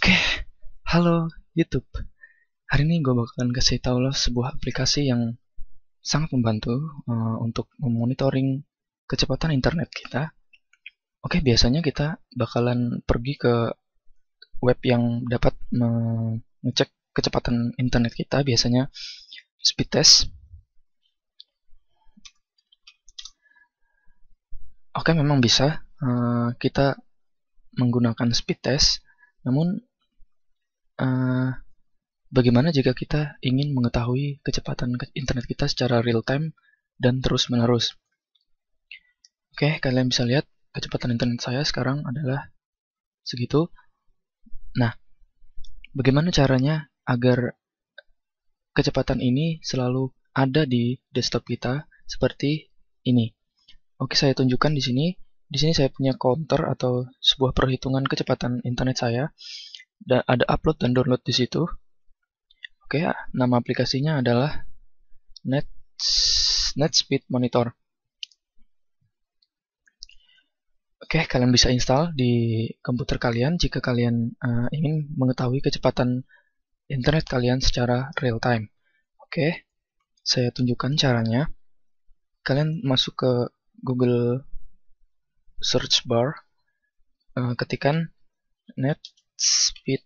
Oke, okay. halo YouTube. Hari ini gue bakalan kasih tau lo sebuah aplikasi yang sangat membantu uh, untuk memonitoring kecepatan internet kita. Oke, okay, biasanya kita bakalan pergi ke web yang dapat mengecek kecepatan internet kita, biasanya speed test. Oke, okay, memang bisa uh, kita menggunakan speed test, namun uh, bagaimana jika kita ingin mengetahui kecepatan internet kita secara real time dan terus menerus. Oke, kalian bisa lihat kecepatan internet saya sekarang adalah segitu. Nah, bagaimana caranya agar kecepatan ini selalu ada di desktop kita seperti ini. Oke, saya tunjukkan di sini. Di sini saya punya counter atau sebuah perhitungan kecepatan internet saya dan ada upload dan download di situ. Oke, ya, nama aplikasinya adalah Net NetSpeed Monitor. Oke, kalian bisa install di komputer kalian jika kalian uh, ingin mengetahui kecepatan internet kalian secara real time. Oke, saya tunjukkan caranya. Kalian masuk ke Google search bar, uh, ketikan net speed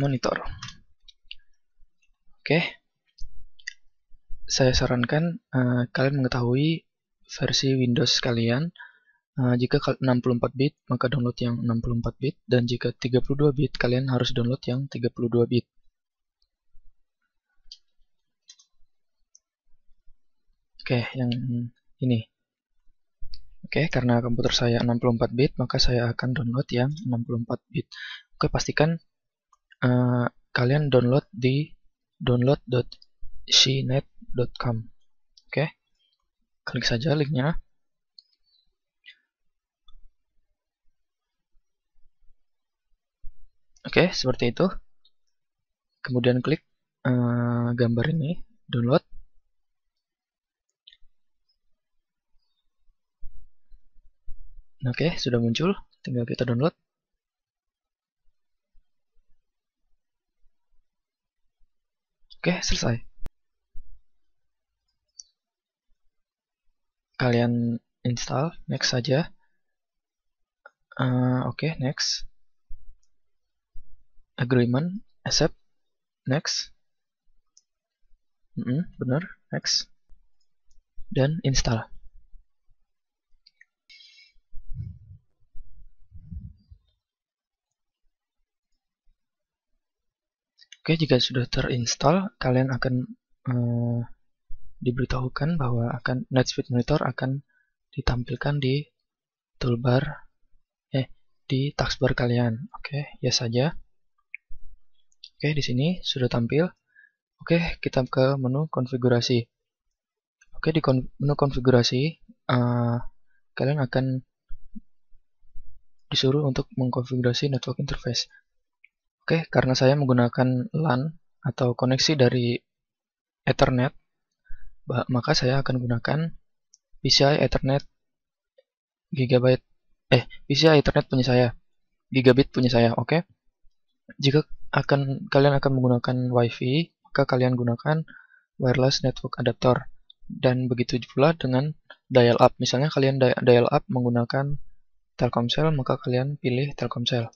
monitor. Oke, okay. saya sarankan uh, kalian mengetahui versi Windows kalian. Uh, jika 64 bit, maka download yang 64 bit, dan jika 32 bit, kalian harus download yang 32 bit. Oke, okay, yang ini. Oke, karena komputer saya 64 bit, maka saya akan download yang 64 bit. Oke, pastikan uh, kalian download di download.cnet.com. Oke. Klik saja linknya. Oke, seperti itu. Kemudian klik uh, gambar ini, download. Oke, okay, sudah muncul. Tinggal kita download. Oke, okay, selesai. Kalian install, next saja. Uh, Oke, okay, next. Agreement, accept, next. Mm -hmm, bener, next. Dan install. Oke, jika sudah terinstall, kalian akan uh, diberitahukan bahwa akan Netspeed Monitor akan ditampilkan di toolbar eh di taskbar kalian. Oke, ya yes saja. Oke, di sini sudah tampil. Oke, kita ke menu konfigurasi. Oke, di kon menu konfigurasi uh, kalian akan disuruh untuk mengkonfigurasi network interface. Oke, karena saya menggunakan LAN atau koneksi dari Ethernet, maka saya akan gunakan PCI Ethernet Gigabyte eh PCI Ethernet punya saya, gigabit punya saya, oke? Jika akan kalian akan menggunakan WiFi, maka kalian gunakan wireless network adapter dan begitu pula dengan dial up. Misalnya kalian dial up menggunakan Telkomsel, maka kalian pilih Telkomsel.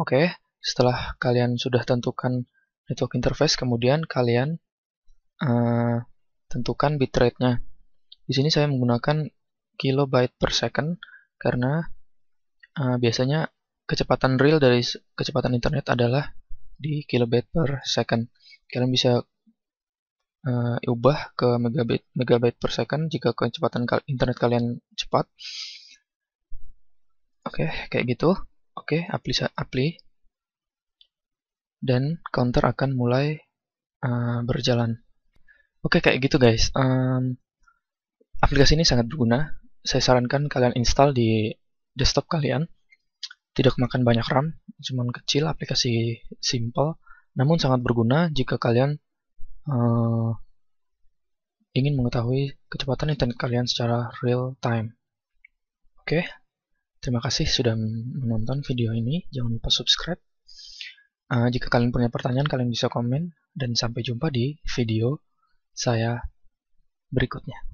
Oke. Okay setelah kalian sudah tentukan network interface, kemudian kalian uh, tentukan bitrate-nya. Di sini saya menggunakan kilobyte per second karena uh, biasanya kecepatan real dari kecepatan internet adalah di kilobyte per second. Kalian bisa uh, ubah ke megabit megabyte per second jika kecepatan internet kalian cepat. Oke, okay, kayak gitu. Oke, okay, apply. apply dan counter akan mulai uh, berjalan. Oke, kayak gitu guys. Um, aplikasi ini sangat berguna. Saya sarankan kalian install di desktop kalian. Tidak makan banyak RAM, cuma kecil, aplikasi simple, namun sangat berguna jika kalian uh, ingin mengetahui kecepatan internet kalian secara real time. Oke, terima kasih sudah menonton video ini. Jangan lupa subscribe. Uh, jika kalian punya pertanyaan, kalian bisa komen. Dan sampai jumpa di video saya berikutnya.